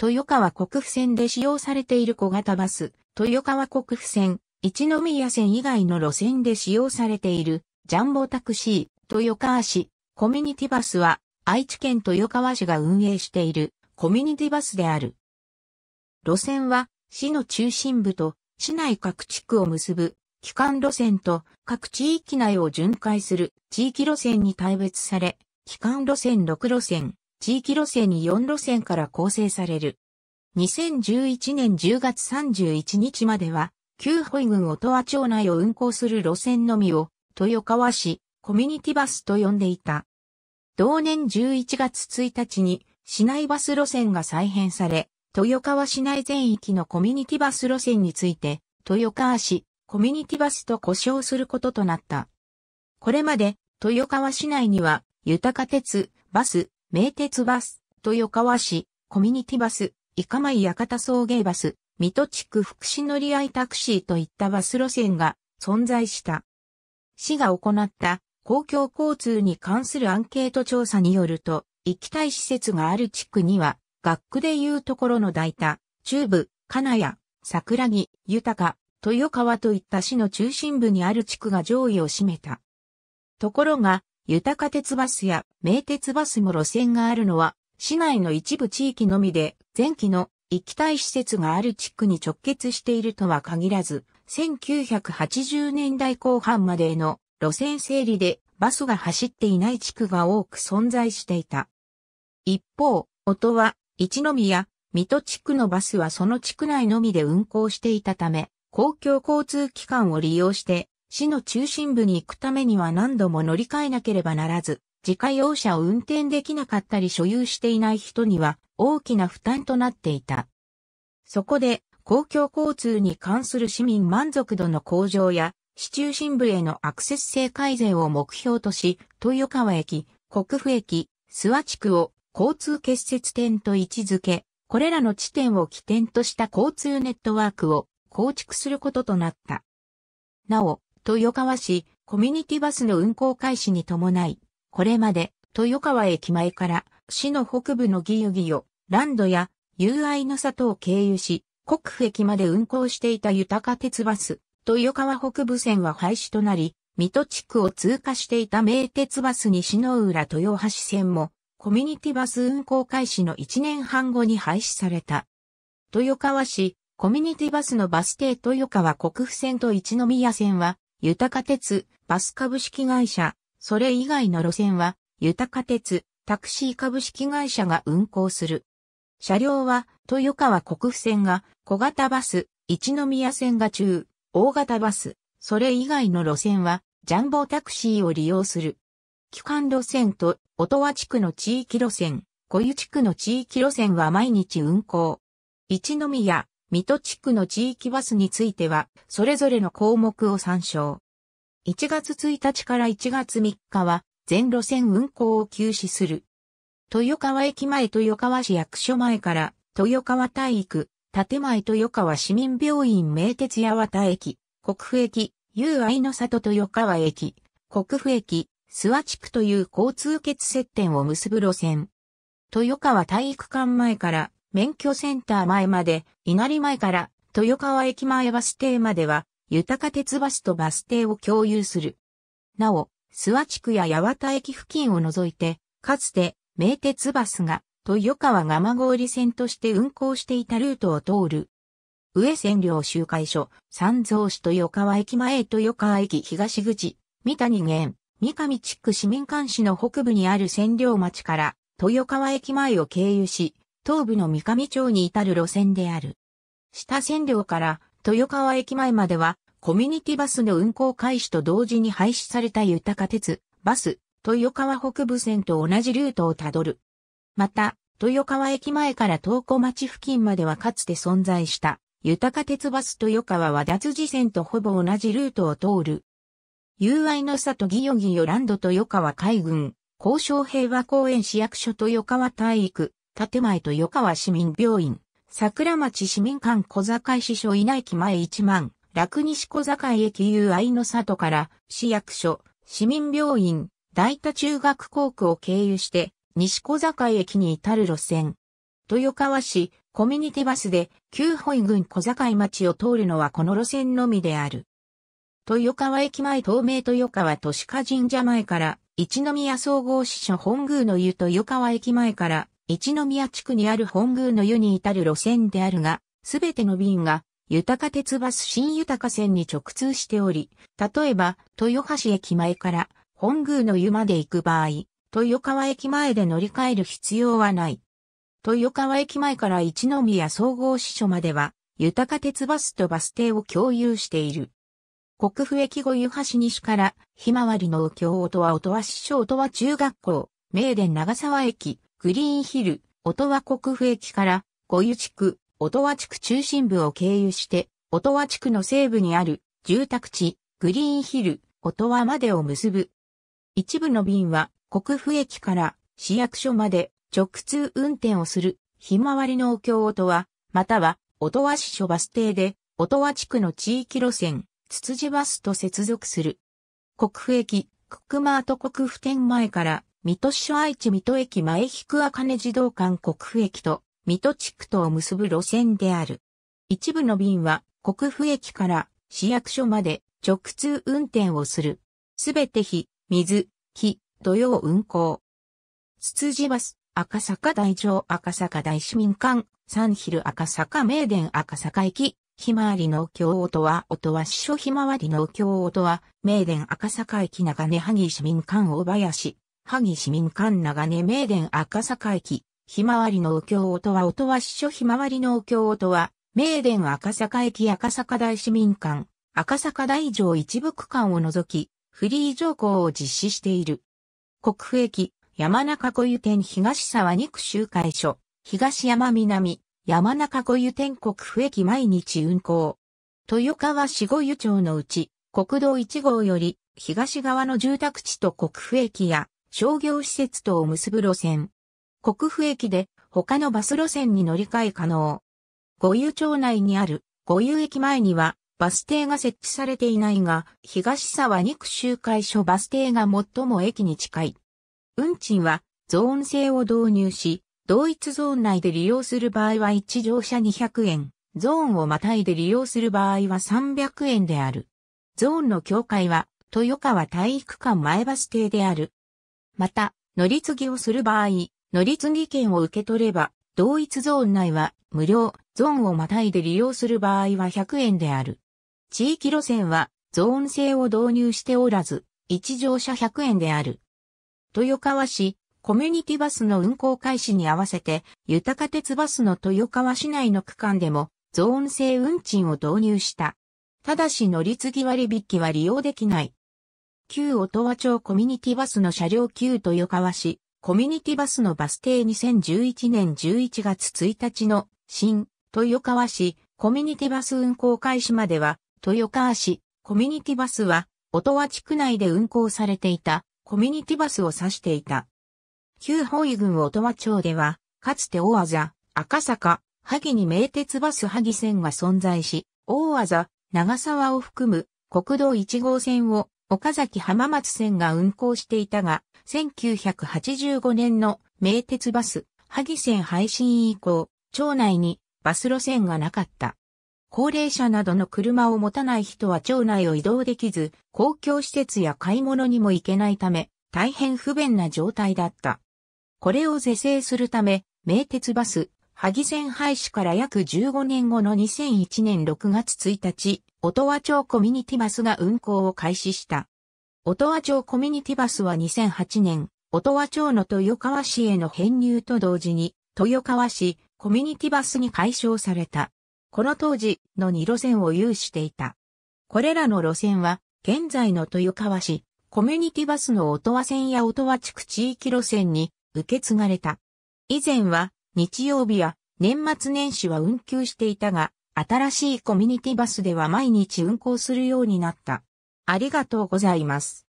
豊川国府線で使用されている小型バス、豊川国府線、一宮線以外の路線で使用されているジャンボタクシー、豊川市、コミュニティバスは愛知県豊川市が運営しているコミュニティバスである。路線は市の中心部と市内各地区を結ぶ基幹路線と各地域内を巡回する地域路線に大別され、基幹路線6路線、地域路線に4路線から構成される。2011年10月31日までは、旧保井郡音羽町内を運行する路線のみを、豊川市、コミュニティバスと呼んでいた。同年11月1日に、市内バス路線が再編され、豊川市内全域のコミュニティバス路線について、豊川市、コミュニティバスと呼称することとなった。これまで、豊川市内には、豊か鉄、バス、名鉄バス、豊川市、コミュニティバス、イカマイ館送迎バス、水戸地区福祉乗り合いタクシーといったバス路線が存在した。市が行った公共交通に関するアンケート調査によると、行きたい施設がある地区には、学区でいうところの大田、中部、金谷、桜木、豊か、豊川といった市の中心部にある地区が上位を占めた。ところが、豊か鉄バスや名鉄バスも路線があるのは、市内の一部地域のみで、前期の行きたい施設がある地区に直結しているとは限らず、1980年代後半までの路線整理でバスが走っていない地区が多く存在していた。一方、音は、一宮、水戸地区のバスはその地区内のみで運行していたため、公共交通機関を利用して市の中心部に行くためには何度も乗り換えなければならず、自家用車を運転できなかったり所有していない人には大きな負担となっていた。そこで公共交通に関する市民満足度の向上や市中心部へのアクセス性改善を目標とし、豊川駅、国府駅、諏訪地区を交通結節点と位置づけ、これらの地点を起点とした交通ネットワークを構築することとなった。なお、豊川市コミュニティバスの運行開始に伴い、これまで豊川駅前から市の北部のギユギヨ、ランドや友愛の里を経由し、国府駅まで運行していた豊か鉄バス、豊川北部線は廃止となり、水戸地区を通過していた名鉄バスにの浦豊橋線も、コミュニティバス運行開始の1年半後に廃止された。豊川市、コミュニティバスのバス停豊川国府線と一宮線は、豊か鉄、バス株式会社、それ以外の路線は、豊か鉄、タクシー株式会社が運行する。車両は、豊川国府線が、小型バス、一宮線が中、大型バス、それ以外の路線は、ジャンボタクシーを利用する。基幹路線と、音羽地区の地域路線、小湯地区の地域路線は毎日運行。一宮、水戸地区の地域バスについては、それぞれの項目を参照。1月1日から1月3日は、全路線運行を休止する。豊川駅前豊川市役所前から、豊川体育、建前豊川市民病院名鉄八幡駅、国府駅、友愛の里豊川駅、国府駅、諏訪地区という交通欠接点を結ぶ路線。豊川体育館前から免許センター前まで、稲荷前から豊川駅前バス停までは、豊か鉄バスとバス停を共有する。なお、諏訪地区や八幡駅付近を除いて、かつて、名鉄バスが、豊川蒲郡線として運行していたルートを通る。上線両集会所、三蔵市豊川駅前豊川駅東口、三谷源、三上地区市民監視の北部にある千両町から、豊川駅前を経由し、東部の三上町に至る路線である。下線量から豊川駅前まではコミュニティバスの運行開始と同時に廃止された豊か鉄、バス、豊川北部線と同じルートをたどる。また、豊川駅前から東湖町付近まではかつて存在した、豊か鉄バス豊川は脱次線とほぼ同じルートを通る。友愛の里ギヨギヨランド豊川海軍、交渉平和公園市役所豊川体育、建前と与川市民病院、桜町市民館小坂井市所稲駅前1万、楽西小坂井駅友愛の里から、市役所、市民病院、大田中学校区を経由して、西小坂井駅に至る路線。豊川市、コミュニティバスで、旧保郡小井町を通るのはこの路線のみである。豊川駅前東名豊川都市化神社前から、一宮総合支所本宮の湯豊川駅前から、一宮地区にある本宮の湯に至る路線であるが、すべての便が、豊鉄バス新豊線に直通しており、例えば、豊橋駅前から本宮の湯まで行く場合、豊川駅前で乗り換える必要はない。豊川駅前から一宮総合支所までは、豊鉄バスとバス停を共有している。国府駅後湯橋西から、ひまわりの右京音は音羽市長とは中学校、名電長沢駅、グリーンヒル、音羽国府駅から五湯地区、音羽地区中心部を経由して、音羽地区の西部にある住宅地、グリーンヒル、音羽までを結ぶ。一部の便は国府駅から市役所まで直通運転をする、ひまわりの協音羽、または音羽市所バス停で、音羽地区の地域路線、つつじバスと接続する。国府駅、クックマート国府店前から水戸市愛知水戸駅前引くあかね児童館国府駅と水戸地区とを結ぶ路線である。一部の便は国府駅から市役所まで直通運転をする。すべて日、水、木、土曜運行。つつじバス、赤坂大城赤坂大市民館、サンヒル赤坂名電赤坂駅、ひまわりの京音は、音は師匠ひまわりの京音は、名電赤坂駅長根萩市民館大林、萩市民館長根名電赤坂駅、ひまわりのお経音は音は師匠ひまわりのお経音は、名電赤坂駅赤坂大市民館、赤坂大城一部区間を除き、フリー乗降を実施している。国府駅、山中小湯店東沢二区集会所、東山南、山中小湯店国府駅毎日運行。豊川市五湯町のうち、国道1号より、東側の住宅地と国府駅や商業施設等を結ぶ路線。国府駅で他のバス路線に乗り換え可能。五遊町内にある五遊駅前にはバス停が設置されていないが、東沢肉集周回所バス停が最も駅に近い。運賃はゾーン制を導入し、同一ゾーン内で利用する場合は1乗車200円、ゾーンをまたいで利用する場合は300円である。ゾーンの境界は豊川体育館前バス停である。また、乗り継ぎをする場合、乗り継ぎ券を受け取れば、同一ゾーン内は無料、ゾーンをまたいで利用する場合は100円である。地域路線はゾーン制を導入しておらず、一乗車100円である。豊川市、コミュニティバスの運行開始に合わせて、豊か鉄バスの豊川市内の区間でも、ゾーン制運賃を導入した。ただし乗り継ぎ割引は利用できない。旧音羽町コミュニティバスの車両旧豊川市、コミュニティバスのバス停2011年11月1日の新豊川市コミュニティバス運行開始までは、豊川市コミュニティバスは、音羽地区内で運行されていたコミュニティバスを指していた。旧法井郡音羽町では、かつて大技、赤坂、萩に名鉄バス萩線が存在し、大技、長沢を含む国道1号線を岡崎浜松線が運行していたが、1985年の名鉄バス、萩線廃信以降、町内にバス路線がなかった。高齢者などの車を持たない人は町内を移動できず、公共施設や買い物にも行けないため、大変不便な状態だった。これを是正するため、名鉄バス、萩線廃止から約15年後の2001年6月1日、音羽町コミュニティバスが運行を開始した。音羽町コミュニティバスは2008年、音羽町の豊川市への編入と同時に、豊川市コミュニティバスに解消された。この当時の2路線を有していた。これらの路線は、現在の豊川市、コミュニティバスの音羽線や音羽地区地域路線に受け継がれた。以前は、日曜日や年末年始は運休していたが、新しいコミュニティバスでは毎日運行するようになった。ありがとうございます。